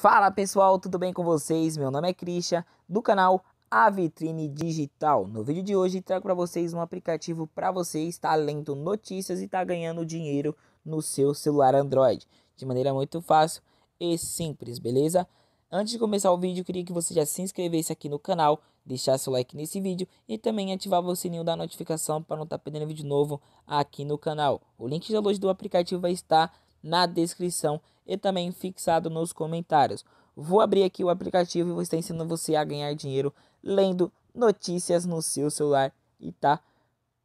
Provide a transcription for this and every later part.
Fala pessoal, tudo bem com vocês? Meu nome é Christian, do canal A Vitrine Digital. No vídeo de hoje trago para vocês um aplicativo para você estar tá lendo notícias e estar tá ganhando dinheiro no seu celular Android, de maneira muito fácil e simples, beleza? Antes de começar o vídeo, queria que você já se inscrevesse aqui no canal, deixasse o like nesse vídeo e também ativava o sininho da notificação para não estar tá perdendo vídeo novo aqui no canal. O link de download do aplicativo vai estar na descrição e também fixado nos comentários. Vou abrir aqui o aplicativo e vou estar ensinando você a ganhar dinheiro lendo notícias no seu celular e tá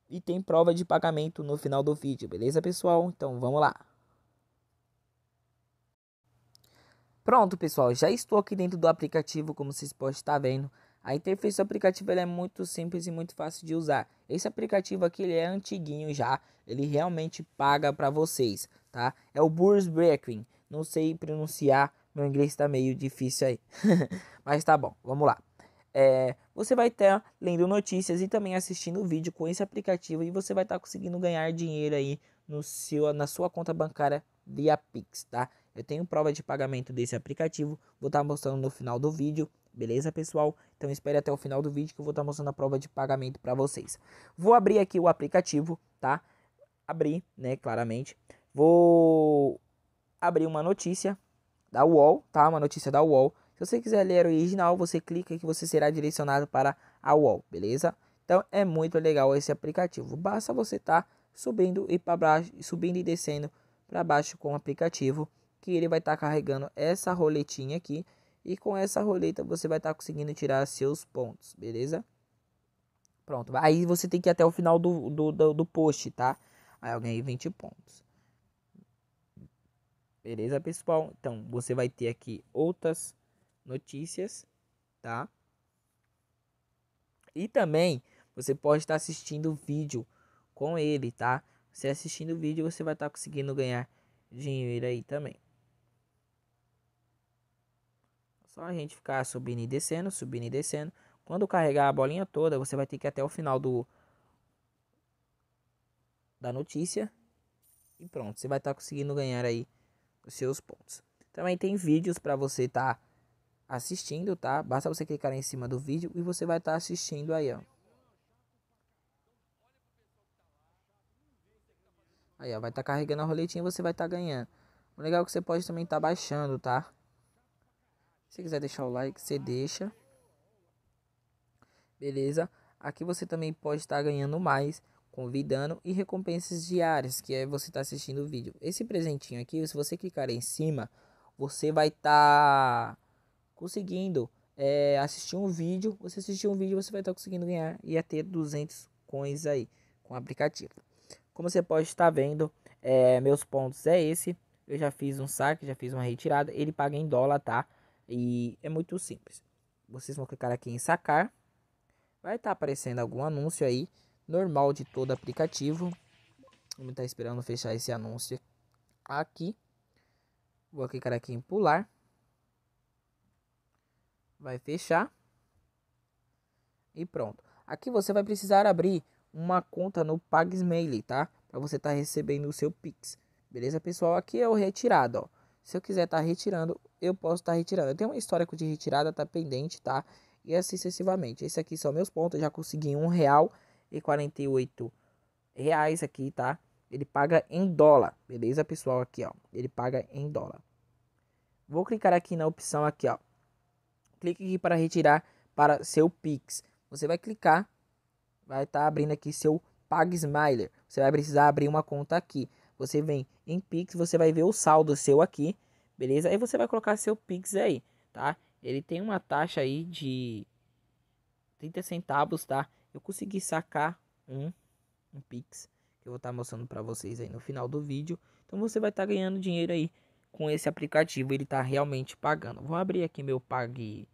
e tem prova de pagamento no final do vídeo, beleza pessoal? Então vamos lá. Pronto pessoal, já estou aqui dentro do aplicativo como vocês podem estar vendo. A interface do aplicativo é muito simples e muito fácil de usar. Esse aplicativo aqui ele é antiguinho já, ele realmente paga para vocês, tá? É o Burst Breaking. Não sei pronunciar, meu inglês está meio difícil aí. Mas tá bom, vamos lá. É, você vai estar tá lendo notícias e também assistindo o vídeo com esse aplicativo e você vai estar tá conseguindo ganhar dinheiro aí no seu, na sua conta bancária via Pix, tá? Eu tenho prova de pagamento desse aplicativo, vou estar tá mostrando no final do vídeo, beleza, pessoal? Então espere até o final do vídeo que eu vou estar tá mostrando a prova de pagamento para vocês. Vou abrir aqui o aplicativo, tá? Abrir, né, claramente. Vou abrir uma notícia da UOL, tá? Uma notícia da UOL. Se você quiser ler o original, você clica que você será direcionado para a UOL, beleza? Então é muito legal esse aplicativo. Basta você estar tá subindo e para baixo, subindo e descendo para baixo com o aplicativo, que ele vai estar tá carregando essa roletinha aqui e com essa roleta você vai estar tá conseguindo tirar seus pontos, beleza? Pronto. Aí você tem que ir até o final do, do, do, do post, tá? Aí alguém 20 pontos. Beleza, pessoal? Então, você vai ter aqui outras notícias, tá? E também você pode estar assistindo vídeo com ele, tá? Você assistindo o vídeo, você vai estar conseguindo ganhar dinheiro aí também. Só a gente ficar subindo e descendo, subindo e descendo. Quando carregar a bolinha toda, você vai ter que ir até o final do da notícia. E pronto, você vai estar conseguindo ganhar aí os seus pontos. Também tem vídeos para você estar tá assistindo, tá? Basta você clicar em cima do vídeo e você vai estar tá assistindo aí, ó. Aí, ó, vai estar tá carregando a roletinha e você vai estar tá ganhando. O legal é que você pode também estar tá baixando, tá? Se quiser deixar o like, você deixa. Beleza? Aqui você também pode estar tá ganhando mais convidando e recompensas diárias, que é você estar tá assistindo o vídeo. Esse presentinho aqui, se você clicar em cima, você vai estar tá conseguindo é, assistir um vídeo. Você assistir um vídeo, você vai estar tá conseguindo ganhar e é ter 200 coins aí com o aplicativo. Como você pode estar tá vendo, é, meus pontos é esse. Eu já fiz um saque, já fiz uma retirada. Ele paga em dólar, tá? E é muito simples. Vocês vão clicar aqui em sacar. Vai estar tá aparecendo algum anúncio aí normal de todo aplicativo. Vamos estar tá esperando fechar esse anúncio aqui. Vou clicar aqui em pular. Vai fechar. E pronto. Aqui você vai precisar abrir uma conta no PagSmail, tá? Para você estar tá recebendo o seu Pix. Beleza, pessoal? Aqui é o retirado, ó. Se eu quiser estar tá retirando, eu posso estar tá retirando. Eu tenho um histórico de retirada, tá pendente, tá? E assim sucessivamente. Esse aqui são meus pontos, eu já consegui um real. 148 reais aqui, tá? Ele paga em dólar, beleza, pessoal? Aqui, ó, ele paga em dólar. Vou clicar aqui na opção aqui, ó. Clique aqui para retirar para seu Pix. Você vai clicar, vai estar tá abrindo aqui seu PagSmiler. Você vai precisar abrir uma conta aqui. Você vem em Pix, você vai ver o saldo seu aqui, beleza? Aí você vai colocar seu Pix aí, tá? Ele tem uma taxa aí de 30 centavos, tá? eu consegui sacar um, um Pix, que eu vou estar tá mostrando para vocês aí no final do vídeo. Então você vai estar tá ganhando dinheiro aí com esse aplicativo, ele está realmente pagando. Vou abrir aqui meu Pag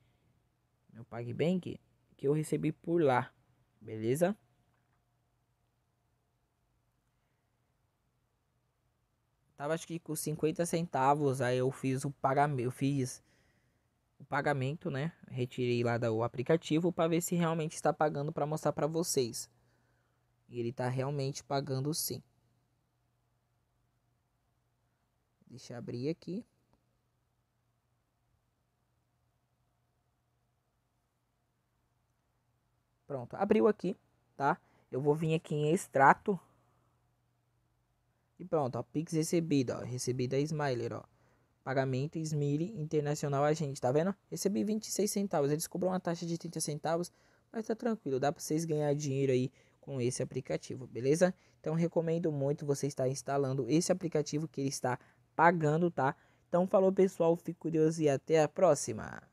meu PagBank que eu recebi por lá, beleza? Tava acho que com 50 centavos aí eu fiz o pagamento, eu fiz o pagamento, né? Retirei lá do aplicativo para ver se realmente está pagando para mostrar para vocês. E ele está realmente pagando sim. Deixa eu abrir aqui. Pronto, abriu aqui, tá? Eu vou vir aqui em extrato. E pronto, ó, Pix recebido, ó, recebido Smiler, ó. Pagamento Smile Internacional Agente, tá vendo? Recebi 26 centavos, eles cobram uma taxa de 30 centavos, mas tá tranquilo, dá para vocês ganhar dinheiro aí com esse aplicativo, beleza? Então recomendo muito você estar instalando esse aplicativo que ele está pagando, tá? Então falou pessoal, fico curioso e até a próxima.